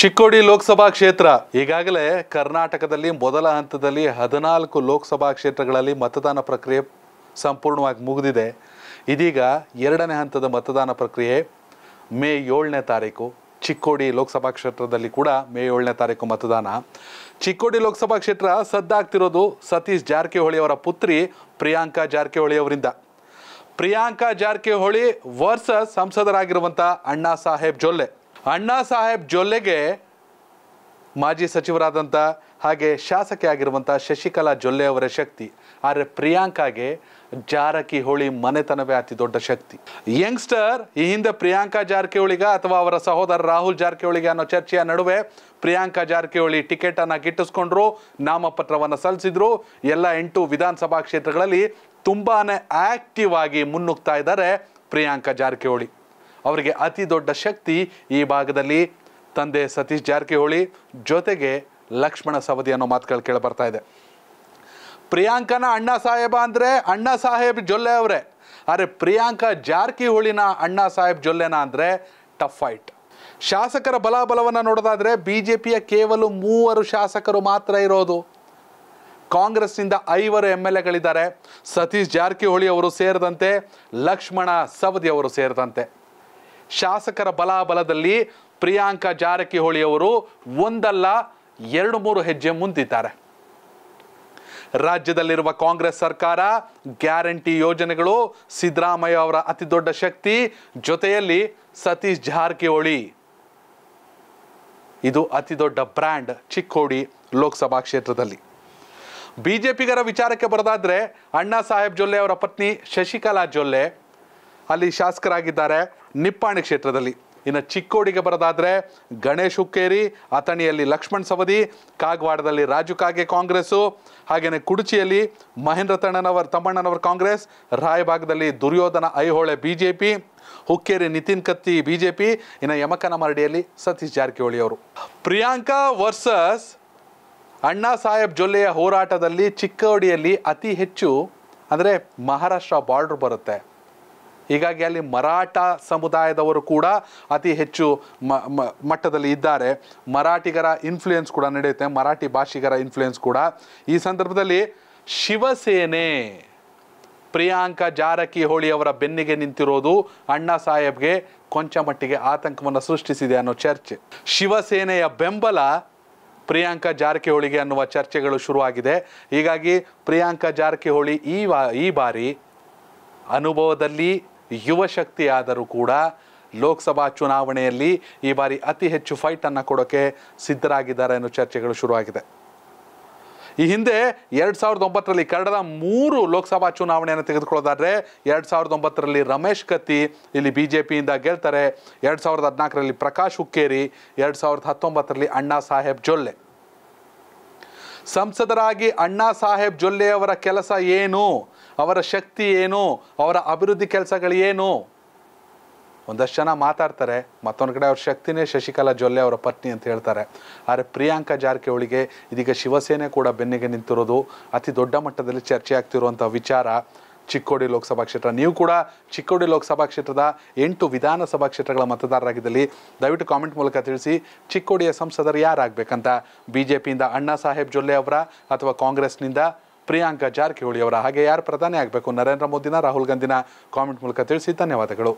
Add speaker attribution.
Speaker 1: ಚಿಕ್ಕೋಡಿ ಲೋಕಸಭಾ ಕ್ಷೇತ್ರ ಈಗಾಗಲೇ ಕರ್ನಾಟಕದಲ್ಲಿ ಮೊದಲ ಹಂತದಲ್ಲಿ ಹದಿನಾಲ್ಕು ಲೋಕಸಭಾ ಕ್ಷೇತ್ರಗಳಲ್ಲಿ ಮತದಾನ ಪ್ರಕ್ರಿಯೆ ಸಂಪೂರ್ಣವಾಗಿ ಮುಗಿದಿದೆ ಇದೀಗ ಎರಡನೇ ಹಂತದ ಮತದಾನ ಪ್ರಕ್ರಿಯೆ ಮೇ ಏಳನೇ ತಾರೀಕು ಚಿಕ್ಕೋಡಿ ಲೋಕಸಭಾ ಕ್ಷೇತ್ರದಲ್ಲಿ ಕೂಡ ಮೇ ಏಳನೇ ತಾರೀಕು ಮತದಾನ ಚಿಕ್ಕೋಡಿ ಲೋಕಸಭಾ ಕ್ಷೇತ್ರ ಸದ್ದಾಗ್ತಿರೋದು ಸತೀಶ್ ಜಾರಕಿಹೊಳಿ ಅವರ ಪುತ್ರಿ ಪ್ರಿಯಾಂಕಾ ಜಾರಕಿಹೊಳಿ ಅವರಿಂದ ಪ್ರಿಯಾಂಕಾ ಜಾರಕಿಹೊಳಿ ವರ್ಸಸ್ ಸಂಸದರಾಗಿರುವಂಥ ಅಣ್ಣಾ ಸಾಹೇಬ್ ಜೊಲ್ಲೆ ಅಣ್ಣಾ ಸಾಹೇಬ್ ಜೊಲ್ಲೆಗೆ ಮಾಜಿ ಸಚಿವರಾದಂಥ ಹಾಗೆ ಶಾಸಕಿ ಆಗಿರುವಂಥ ಶಶಿಕಲಾ ಜೊಲ್ಲೆ ಅವರ ಶಕ್ತಿ ಆದರೆ ಪ್ರಿಯಾಂಕಾಗೆ ಜಾರಕಿಹೊಳಿ ಮನೆತನವೇ ಅತಿ ದೊಡ್ಡ ಶಕ್ತಿ ಯಂಗ್ಸ್ಟರ್ ಈ ಹಿಂದೆ ಪ್ರಿಯಾಂಕಾ ಜಾರಕಿಹೊಳಿಗ ಅಥವಾ ಅವರ ಸಹೋದರ ರಾಹುಲ್ ಜಾರಕಿಹೊಳಿಗೆ ಅನ್ನೋ ಚರ್ಚೆಯ ನಡುವೆ ಪ್ರಿಯಾಂಕಾ ಜಾರಕಿಹೊಳಿ ಟಿಕೆಟನ್ನು ಗಿಟ್ಟಿಸ್ಕೊಂಡ್ರು ನಾಮಪತ್ರವನ್ನು ಸಲ್ಲಿಸಿದ್ರು ಎಲ್ಲ ಎಂಟು ವಿಧಾನಸಭಾ ಕ್ಷೇತ್ರಗಳಲ್ಲಿ ತುಂಬಾ ಆಕ್ಟಿವ್ ಆಗಿ ಮುನ್ನುಗ್ತಾ ಇದ್ದಾರೆ ಪ್ರಿಯಾಂಕಾ ಜಾರಕಿಹೊಳಿ ಅವರಿಗೆ ಅತಿ ದೊಡ್ಡ ಶಕ್ತಿ ಈ ಭಾಗದಲ್ಲಿ ತಂದೆ ಸತೀಶ್ ಜಾರಕಿಹೊಳಿ ಜೊತೆಗೆ ಲಕ್ಷ್ಮಣ ಸವದಿ ಅನ್ನೋ ಮಾತುಗಳು ಕೇಳಿ ಬರ್ತಾ ಇದೆ ಪ್ರಿಯಾಂಕನ ಅಣ್ಣ ಸಾಹೇಬ ಅಂದರೆ ಅಣ್ಣ ಸಾಹೇಬ್ ಜೊಲ್ಲೆ ಅವರೇ ಆದರೆ ಪ್ರಿಯಾಂಕಾ ಜಾರಕಿಹೊಳಿನ ಅಣ್ಣ ಸಾಹೇಬ್ ಜೊಲ್ಲೆನ ಅಂದರೆ ಟಫ್ ಫೈಟ್ ಶಾಸಕರ ಬಲಾಬಲವನ್ನು ನೋಡೋದಾದರೆ ಬಿ ಜೆ ಪಿಯ ಕೇವಲ ಮೂವರು ಶಾಸಕರು ಮಾತ್ರ ಇರೋದು ಕಾಂಗ್ರೆಸ್ನಿಂದ ಐವರು ಎಮ್ ಎಲ್ ಎಗಳಿದ್ದಾರೆ ಸತೀಶ್ ಜಾರಕಿಹೊಳಿ ಅವರು ಸೇರಿದಂತೆ ಲಕ್ಷ್ಮಣ ಸವದಿ ಅವರು ಸೇರಿದಂತೆ ಶಾಸಕರ ಬಲಾಬಲದಲ್ಲಿ ಪ್ರಿಯಾಂಕಾ ಜಾರಕಿಹೊಳಿ ಅವರು ಒಂದಲ್ಲ ಎರಡು ಮೂರು ಹೆಜ್ಜೆ ಮುಂದಿದ್ದಾರೆ ರಾಜ್ಯದಲ್ಲಿರುವ ಕಾಂಗ್ರೆಸ್ ಸರ್ಕಾರ ಗ್ಯಾರಂಟಿ ಯೋಜನೆಗಳು ಸಿದ್ದರಾಮಯ್ಯ ಅವರ ಅತಿ ದೊಡ್ಡ ಶಕ್ತಿ ಜೊತೆಯಲ್ಲಿ ಸತೀಶ್ ಜಾರಕಿಹೊಳಿ ಇದು ಅತಿ ದೊಡ್ಡ ಬ್ರ್ಯಾಂಡ್ ಚಿಕ್ಕೋಡಿ ಲೋಕಸಭಾ ಕ್ಷೇತ್ರದಲ್ಲಿ ಬಿಜೆಪಿಗರ ವಿಚಾರಕ್ಕೆ ಬರೋದಾದ್ರೆ ಅಣ್ಣಾ ಸಾಹೇಬ್ ಜೊಲ್ಲೆ ಅವರ ಪತ್ನಿ ಶಶಿಕಲಾ ಜೊಲ್ಲೆ ಅಲ್ಲಿ ಶಾಸಕರಾಗಿದ್ದಾರೆ ನಿಪ್ಪಾಣಿ ಕ್ಷೇತ್ರದಲ್ಲಿ ಇನ್ನು ಚಿಕ್ಕೋಡಿಗೆ ಬರೋದಾದರೆ ಗಣೇಶ್ ಹುಕ್ಕೇರಿ ಅಥಣಿಯಲ್ಲಿ ಲಕ್ಷ್ಮಣ್ ಸವದಿ ಕಾಗವಾಡದಲ್ಲಿ ರಾಜು ಕಾಗೆ ಕಾಂಗ್ರೆಸ್ಸು ಹಾಗೆಯೇ ಕುಡುಚಿಯಲ್ಲಿ ಮಹೇಂದ್ರ ತಣ್ಣನವರ್ ತಮ್ಮಣ್ಣನವರ್ ಕಾಂಗ್ರೆಸ್ ರಾಯಭಾಗದಲ್ಲಿ Duryodhana Aihole B J P Hukkeri Nitin Katti B J P ಇನ್ನು ಯಮಕನ ಮರಡಿಯಲ್ಲಿ ಸತೀಶ್ ಜಾರಕಿಹೊಳಿ ಅವರು ಪ್ರಿಯಾಂಕಾ ವರ್ಸಸ್ ಅಣ್ಣಾ ಸಾಹೇಬ್ ಜೊಲ್ಲೆಯ ಹೋರಾಟದಲ್ಲಿ ಚಿಕ್ಕೋಡಿಯಲ್ಲಿ ಅತಿ ಹೆಚ್ಚು ಅಂದರೆ ಮಹಾರಾಷ್ಟ್ರ ಬಾರ್ಡ್ರ್ ಬರುತ್ತೆ ಹೀಗಾಗಿ ಅಲ್ಲಿ ಮರಾಠ ಸಮುದಾಯದವರು ಕೂಡ ಅತಿ ಹೆಚ್ಚು ಮಟ್ಟದಲ್ಲಿ ಇದ್ದಾರೆ ಮರಾಠಿಗರ ಇನ್ಫ್ಲುಯೆನ್ಸ್ ಕೂಡ ನಡೆಯುತ್ತೆ ಮರಾಠಿ ಭಾಷಿಗರ ಇನ್ಫ್ಲುಯೆನ್ಸ್ ಕೂಡ ಈ ಸಂದರ್ಭದಲ್ಲಿ ಶಿವಸೇನೆ ಪ್ರಿಯಾಂಕಾ ಜಾರಕಿಹೊಳಿ ಅವರ ಬೆನ್ನಿಗೆ ನಿಂತಿರೋದು ಅಣ್ಣಾ ಸಾಹೇಬ್ಗೆ ಕೊಂಚ ಮಟ್ಟಿಗೆ ಆತಂಕವನ್ನು ಸೃಷ್ಟಿಸಿದೆ ಅನ್ನೋ ಚರ್ಚೆ ಶಿವಸೇನೆಯ ಬೆಂಬಲ ಪ್ರಿಯಾಂಕಾ ಜಾರಕಿಹೊಳಿಗೆ ಅನ್ನುವ ಚರ್ಚೆಗಳು ಶುರುವಾಗಿದೆ ಹೀಗಾಗಿ ಪ್ರಿಯಾಂಕಾ ಜಾರಕಿಹೊಳಿ ಈ ವಾ ಈ ಬಾರಿ ಅನುಭವದಲ್ಲಿ ಆದರೂ ಕೂಡ ಲೋಕಸಭಾ ಚುನಾವಣೆಯಲ್ಲಿ ಈ ಬಾರಿ ಅತಿ ಹೆಚ್ಚು ಫೈಟನ್ನು ಕೊಡೋಕ್ಕೆ ಸಿದ್ಧರಾಗಿದ್ದಾರೆ ಎನ್ನುವ ಚರ್ಚೆಗಳು ಶುರುವಾಗಿದೆ ಈ ಹಿಂದೆ ಎರಡು ಸಾವಿರದ ಒಂಬತ್ತರಲ್ಲಿ ಕನ್ನಡದ ಮೂರು ಲೋಕಸಭಾ ಚುನಾವಣೆಯನ್ನು ತೆಗೆದುಕೊಳ್ಳೋದಾದ್ರೆ ಎರಡು ಸಾವಿರದ ಒಂಬತ್ತರಲ್ಲಿ ರಮೇಶ್ ಕತ್ತಿ ಇಲ್ಲಿ ಬಿ ಜೆ ಪಿಯಿಂದ ಗೆಲ್ತಾರೆ ಎರಡು ಸಾವಿರದ ಹದಿನಾಲ್ಕರಲ್ಲಿ ಪ್ರಕಾಶ್ ಹುಕ್ಕೇರಿ ಎರಡು ಸಾವಿರದ ಹತ್ತೊಂಬತ್ತರಲ್ಲಿ ಅಣ್ಣಾ ಸಾಹೇಬ್ ಜೊಲ್ಲೆ ಸಂಸದರಾಗಿ ಅಣ್ಣಾ ಸಾಹೇಬ್ ಜೊಲ್ಲೆಯವರ ಕೆಲಸ ಏನು ಅವರ ಶಕ್ತಿ ಏನು ಅವರ ಅಭಿವೃದ್ಧಿ ಏನು ಒಂದಷ್ಟು ಜನ ಮಾತಾಡ್ತಾರೆ ಮತ್ತೊಂದು ಕಡೆ ಅವ್ರ ಶಕ್ತಿನೇ ಶಶಿಕಲಾ ಜೊಲ್ಲೆ ಅವರ ಪತ್ನಿ ಅಂತ ಹೇಳ್ತಾರೆ ಆದರೆ ಪ್ರಿಯಾಂಕಾ ಜಾರಕಿಹೊಳಿಗೆ ಇದೀಗ ಶಿವಸೇನೆ ಕೂಡ ಬೆನ್ನಿಗೆ ನಿಂತಿರೋದು ಅತಿ ದೊಡ್ಡ ಮಟ್ಟದಲ್ಲಿ ಚರ್ಚೆ ಆಗ್ತಿರುವಂಥ ವಿಚಾರ ಚಿಕ್ಕೋಡಿ ಲೋಕಸಭಾ ಕ್ಷೇತ್ರ ನೀವು ಕೂಡ ಚಿಕ್ಕೋಡಿ ಲೋಕಸಭಾ ಕ್ಷೇತ್ರದ ಎಂಟು ವಿಧಾನಸಭಾ ಕ್ಷೇತ್ರಗಳ ಮತದಾರರಾಗಿದ್ದಲ್ಲಿ ದಯವಿಟ್ಟು ಕಾಮೆಂಟ್ ಮೂಲಕ ತಿಳಿಸಿ ಚಿಕ್ಕೋಡಿಯ ಸಂಸದರು ಯಾರಾಗಬೇಕಂತ ಬಿ ಜೆ ಪಿಯಿಂದ ಅಣ್ಣಾ ಸಾಹೇಬ್ ಜೊಲ್ಲೆ ಅವರ ಅಥವಾ ಕಾಂಗ್ರೆಸ್ನಿಂದ ಪ್ರಿಯಾಂಕಾ ಜಾರಕಿಹೊಳಿ ಅವರ ಹಾಗೆ ಯಾರು ಪ್ರಧಾನಿ ಆಗಬೇಕು ನರೇಂದ್ರ ಮೋದಿನ ರಾಹುಲ್ ಗಾಂಧಿನ ಕಾಮೆಂಟ್ ಮೂಲಕ ತಿಳಿಸಿ ಧನ್ಯವಾದಗಳು